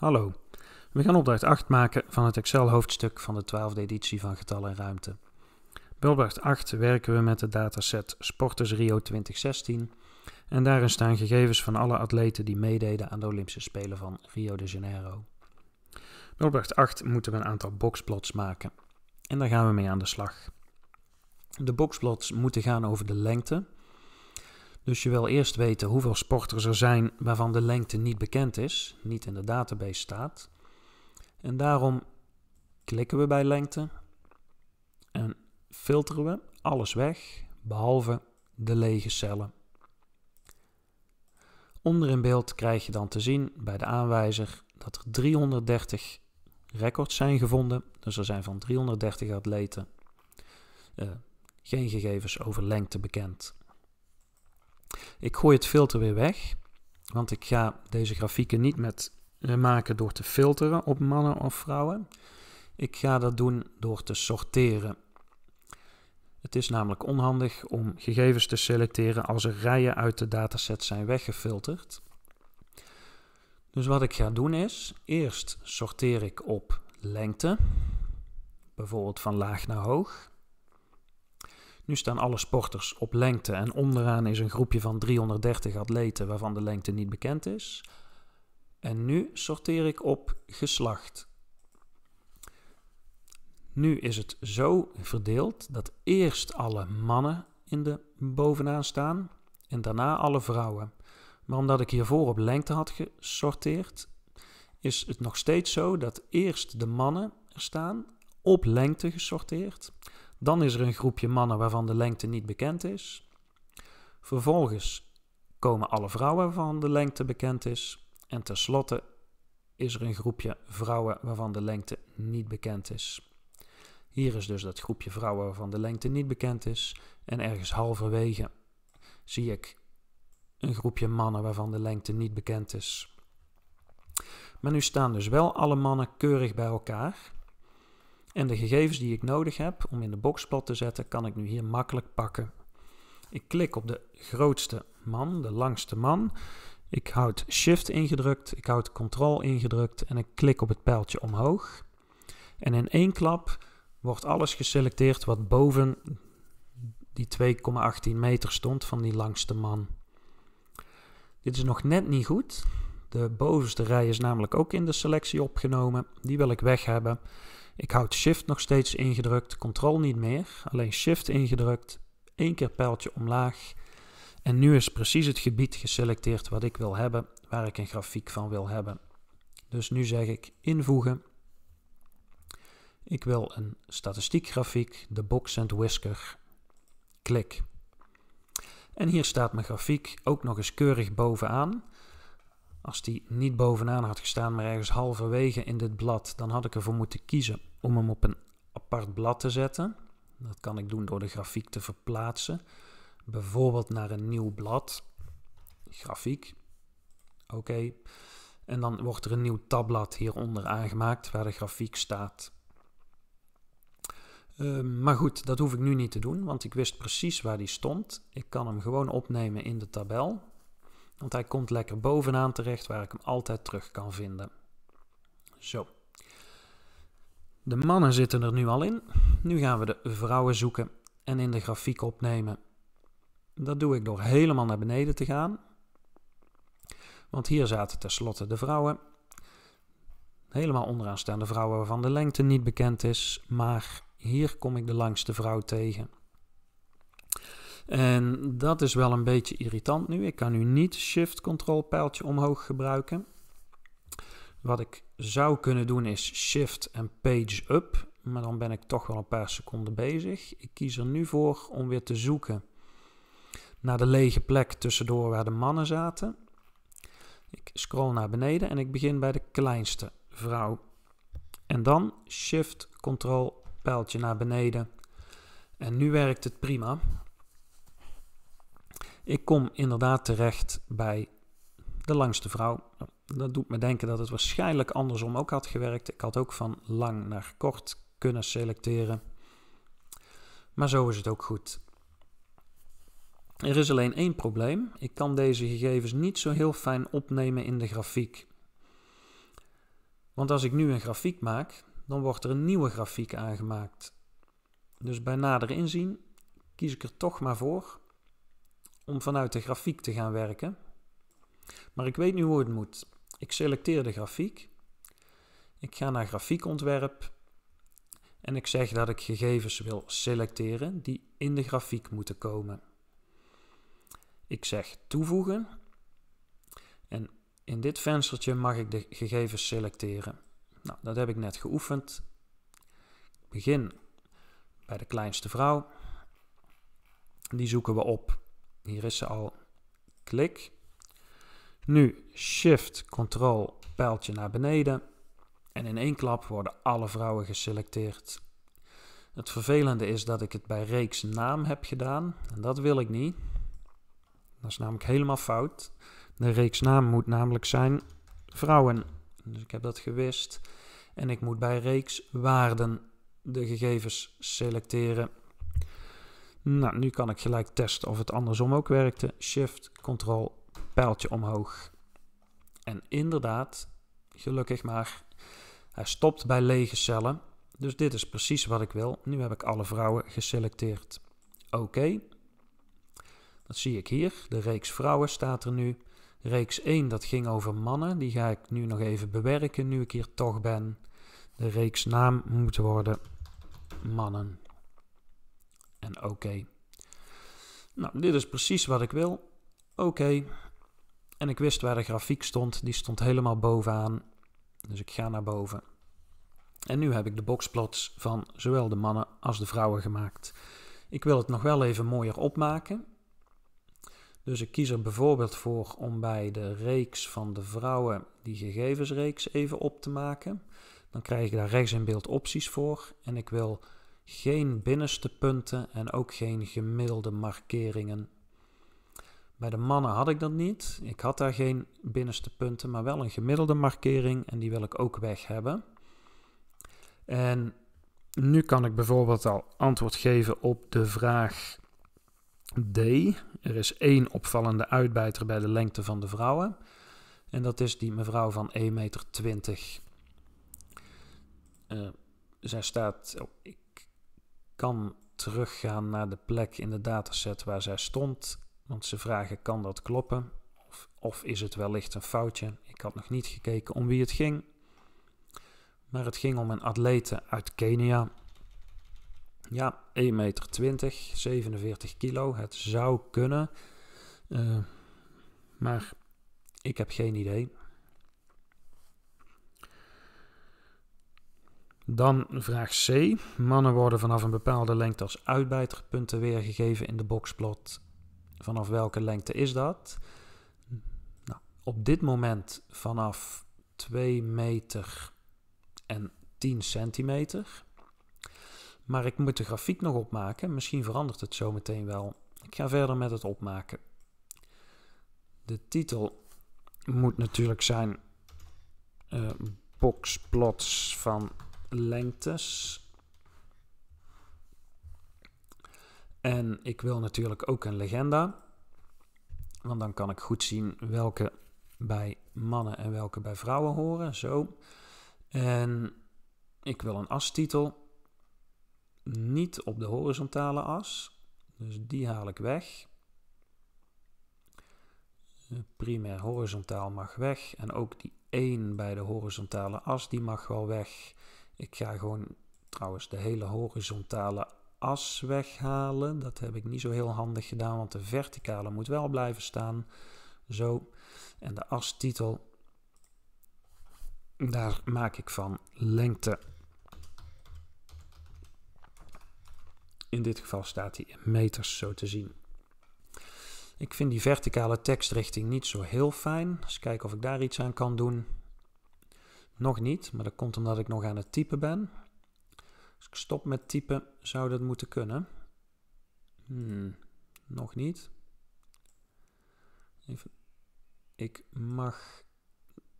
Hallo, we gaan opdracht 8 maken van het Excel-hoofdstuk van de 12e editie van Getallen en Ruimte. Bij opdracht 8 werken we met de dataset Sporters Rio 2016 en daarin staan gegevens van alle atleten die meededen aan de Olympische Spelen van Rio de Janeiro. Bij opdracht 8 moeten we een aantal boxplots maken en daar gaan we mee aan de slag. De boxplots moeten gaan over de lengte, dus je wil eerst weten hoeveel sporters er zijn waarvan de lengte niet bekend is, niet in de database staat. En daarom klikken we bij lengte en filteren we alles weg, behalve de lege cellen. Onder in beeld krijg je dan te zien bij de aanwijzer dat er 330 records zijn gevonden. Dus er zijn van 330 atleten eh, geen gegevens over lengte bekend. Ik gooi het filter weer weg, want ik ga deze grafieken niet met eh, maken door te filteren op mannen of vrouwen. Ik ga dat doen door te sorteren. Het is namelijk onhandig om gegevens te selecteren als er rijen uit de dataset zijn weggefilterd. Dus wat ik ga doen is, eerst sorteer ik op lengte, bijvoorbeeld van laag naar hoog. Nu staan alle sporters op lengte en onderaan is een groepje van 330 atleten waarvan de lengte niet bekend is. En nu sorteer ik op geslacht. Nu is het zo verdeeld dat eerst alle mannen in de bovenaan staan en daarna alle vrouwen. Maar omdat ik hiervoor op lengte had gesorteerd, is het nog steeds zo dat eerst de mannen staan, op lengte gesorteerd, dan is er een groepje mannen waarvan de lengte niet bekend is. Vervolgens komen alle vrouwen waarvan de lengte bekend is. En tenslotte is er een groepje vrouwen waarvan de lengte niet bekend is. Hier is dus dat groepje vrouwen waarvan de lengte niet bekend is. En ergens halverwege zie ik een groepje mannen waarvan de lengte niet bekend is. Maar nu staan dus wel alle mannen keurig bij elkaar. En de gegevens die ik nodig heb om in de boxplot te zetten, kan ik nu hier makkelijk pakken. Ik klik op de grootste man, de langste man. Ik houd Shift ingedrukt, ik houd Ctrl ingedrukt en ik klik op het pijltje omhoog. En in één klap wordt alles geselecteerd wat boven die 2,18 meter stond van die langste man. Dit is nog net niet goed. De bovenste rij is namelijk ook in de selectie opgenomen. Die wil ik weg hebben. Ik houd shift nog steeds ingedrukt, control niet meer, alleen shift ingedrukt, één keer pijltje omlaag. En nu is precies het gebied geselecteerd wat ik wil hebben, waar ik een grafiek van wil hebben. Dus nu zeg ik invoegen. Ik wil een statistiekgrafiek, de box and whisker. Klik. En hier staat mijn grafiek ook nog eens keurig bovenaan. Als die niet bovenaan had gestaan, maar ergens halverwege in dit blad, dan had ik ervoor moeten kiezen om hem op een apart blad te zetten. Dat kan ik doen door de grafiek te verplaatsen. Bijvoorbeeld naar een nieuw blad. Grafiek. Oké. En dan wordt er een nieuw tabblad hieronder aangemaakt waar de grafiek staat. Ehm, maar goed, dat hoef ik nu niet te doen, want ik wist precies waar die stond. Ik kan hem gewoon opnemen in de tabel. Want hij komt lekker bovenaan terecht waar ik hem altijd terug kan vinden. Zo. De mannen zitten er nu al in. Nu gaan we de vrouwen zoeken en in de grafiek opnemen. Dat doe ik door helemaal naar beneden te gaan. Want hier zaten tenslotte de vrouwen. Helemaal onderaan staan de vrouwen waarvan de lengte niet bekend is. Maar hier kom ik de langste vrouw tegen. En dat is wel een beetje irritant nu. Ik kan nu niet shift control pijltje omhoog gebruiken. Wat ik zou kunnen doen is shift en page up. Maar dan ben ik toch wel een paar seconden bezig. Ik kies er nu voor om weer te zoeken naar de lege plek tussendoor waar de mannen zaten. Ik scroll naar beneden en ik begin bij de kleinste vrouw. En dan shift control pijltje naar beneden. En nu werkt het prima. Ik kom inderdaad terecht bij de langste vrouw. Dat doet me denken dat het waarschijnlijk andersom ook had gewerkt. Ik had ook van lang naar kort kunnen selecteren. Maar zo is het ook goed. Er is alleen één probleem. Ik kan deze gegevens niet zo heel fijn opnemen in de grafiek. Want als ik nu een grafiek maak, dan wordt er een nieuwe grafiek aangemaakt. Dus bij nader inzien kies ik er toch maar voor om vanuit de grafiek te gaan werken. Maar ik weet nu hoe het moet. Ik selecteer de grafiek. Ik ga naar grafiekontwerp. En ik zeg dat ik gegevens wil selecteren die in de grafiek moeten komen. Ik zeg toevoegen. En in dit venstertje mag ik de gegevens selecteren. Nou, dat heb ik net geoefend. Ik begin bij de kleinste vrouw. Die zoeken we op hier is ze al. Klik. Nu Shift, Control, pijltje naar beneden. En in één klap worden alle vrouwen geselecteerd. Het vervelende is dat ik het bij reeks naam heb gedaan. En dat wil ik niet. Dat is namelijk helemaal fout. De reeks naam moet namelijk zijn vrouwen. Dus ik heb dat gewist. En ik moet bij reeks waarden de gegevens selecteren. Nou, nu kan ik gelijk testen of het andersom ook werkte. Shift, Control, pijltje omhoog. En inderdaad, gelukkig maar, hij stopt bij lege cellen. Dus dit is precies wat ik wil. Nu heb ik alle vrouwen geselecteerd. Oké. Dat zie ik hier. De reeks vrouwen staat er nu. Reeks 1, dat ging over mannen. Die ga ik nu nog even bewerken, nu ik hier toch ben. De reeks naam moet worden mannen en oké. Nou, dit is precies wat ik wil. Oké. En ik wist waar de grafiek stond, die stond helemaal bovenaan. Dus ik ga naar boven. En nu heb ik de boxplots van zowel de mannen als de vrouwen gemaakt. Ik wil het nog wel even mooier opmaken. Dus ik kies er bijvoorbeeld voor om bij de reeks van de vrouwen die gegevensreeks even op te maken. Dan krijg ik daar rechts in beeld opties voor. En ik wil geen binnenste punten en ook geen gemiddelde markeringen. Bij de mannen had ik dat niet. Ik had daar geen binnenste punten, maar wel een gemiddelde markering en die wil ik ook weg hebben. En nu kan ik bijvoorbeeld al antwoord geven op de vraag D. Er is één opvallende uitbijter bij de lengte van de vrouwen. En dat is die mevrouw van 1,20 meter. Uh, zij staat, kan teruggaan naar de plek in de dataset waar zij stond. Want ze vragen: kan dat kloppen? Of, of, is het wellicht een foutje? Ik had nog niet gekeken om wie het ging. Maar het ging om een atlete uit Kenia. Ja, 1,20 meter, 20, 47 kilo. Het zou kunnen. Eh, maar ik heb geen idee. Dan vraag C. Mannen worden vanaf een bepaalde lengte als uitbijterpunten weergegeven in de boxplot. Vanaf welke lengte is dat? Nou, op dit moment vanaf 2 meter en 10 centimeter. Maar ik moet de grafiek nog opmaken. Misschien verandert het zo meteen wel. Ik ga verder met het opmaken. De titel moet natuurlijk zijn uh, eh, boxplots van lengtes. En ik wil natuurlijk ook een legenda. Want dan kan ik goed zien welke bij mannen en welke bij vrouwen horen. Zo. En ik wil een astitel. Niet op de horizontale as. Dus die haal ik weg. Primair horizontaal mag weg. En ook die 1 bij de horizontale as, die mag wel weg. Ik ga gewoon trouwens de hele horizontale as weghalen. Dat heb ik niet zo heel handig gedaan, want de verticale moet wel blijven staan. Zo. En de as titel daar maak ik van lengte. In dit geval staat hij in meters zo te zien. Ik vind die verticale tekstrichting niet zo heel fijn. Eens kijken of ik daar iets aan kan doen. Nog niet, maar dat komt omdat ik nog aan het typen ben. Als ik stop met typen, zou dat moeten kunnen. Hmm, nog niet. Even. Ik mag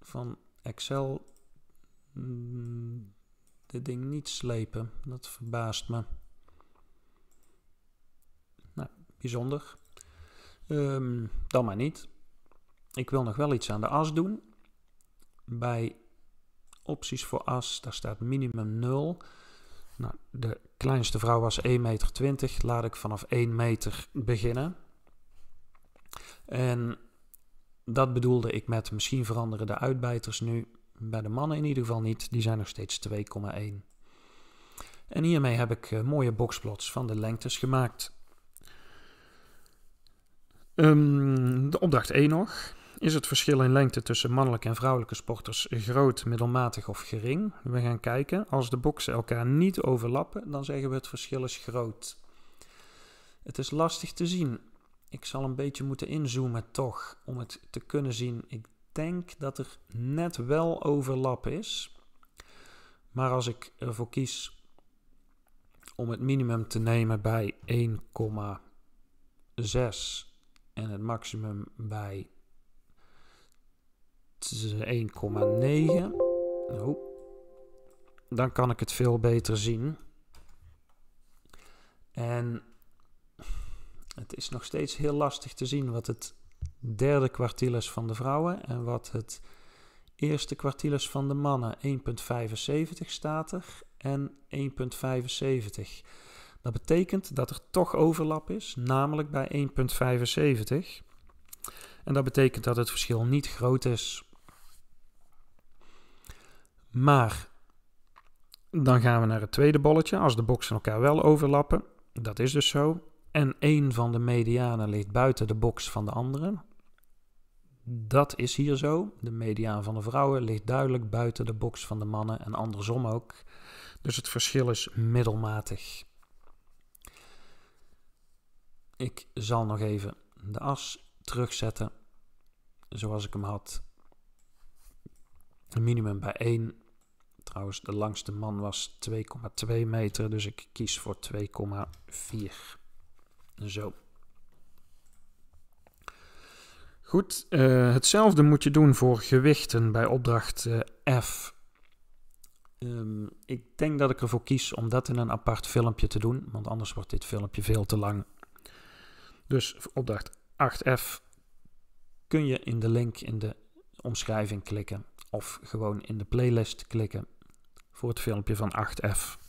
van Excel hmm, dit ding niet slepen. Dat verbaast me. Nou, bijzonder. Um, dan maar niet. Ik wil nog wel iets aan de as doen. Bij opties voor as, daar staat minimum 0. Nou, de kleinste vrouw was 1,20 meter. Laat ik vanaf 1 meter beginnen. En dat bedoelde ik met misschien veranderen de uitbijters nu. Bij de mannen in ieder geval niet. Die zijn nog steeds 2,1. En hiermee heb ik eh, mooie boxplots van de lengtes gemaakt. Ehm, de opdracht 1 nog is het verschil in lengte tussen mannelijke en vrouwelijke sporters groot, middelmatig of gering? We gaan kijken. Als de boksen elkaar niet overlappen, dan zeggen we het verschil is groot. Het is lastig te zien. Ik zal een beetje moeten inzoomen toch, om het te kunnen zien. Ik denk dat er net wel overlap is. Maar als ik ervoor kies om het minimum te nemen bij 1,6 en het maximum bij 1,9. Eh, Dan kan ik het veel beter zien. En het is nog steeds heel lastig te zien wat het derde kwartiel is van de vrouwen en wat het eerste kwartiel is van de mannen. 1,75 staat er en 1,75. Dat betekent dat er toch overlap is, namelijk bij 1,75. En dat betekent dat het verschil niet groot is. Maar dan gaan we naar het tweede bolletje. Als de boxen elkaar wel overlappen, dat is dus zo. En één van de medianen ligt buiten de box van de andere. Dat is hier zo. De mediaan van de vrouwen ligt duidelijk buiten de box van de mannen en andersom ook. Dus het verschil is middelmatig. Ik zal nog even de as terugzetten zoals ik hem had. minimum bij 1 Trouwens, de langste man was 2,2 meter, dus ik kies voor 2,4. Zo. Goed, eh, hetzelfde moet je doen voor gewichten bij opdracht eh, F. Ehm, ik denk dat ik ervoor kies om dat in een apart filmpje te doen, want anders wordt dit filmpje veel te lang. Dus opdracht 8F kun je in de link in de omschrijving klikken of gewoon in de playlist klikken voor het filmpje van 8F.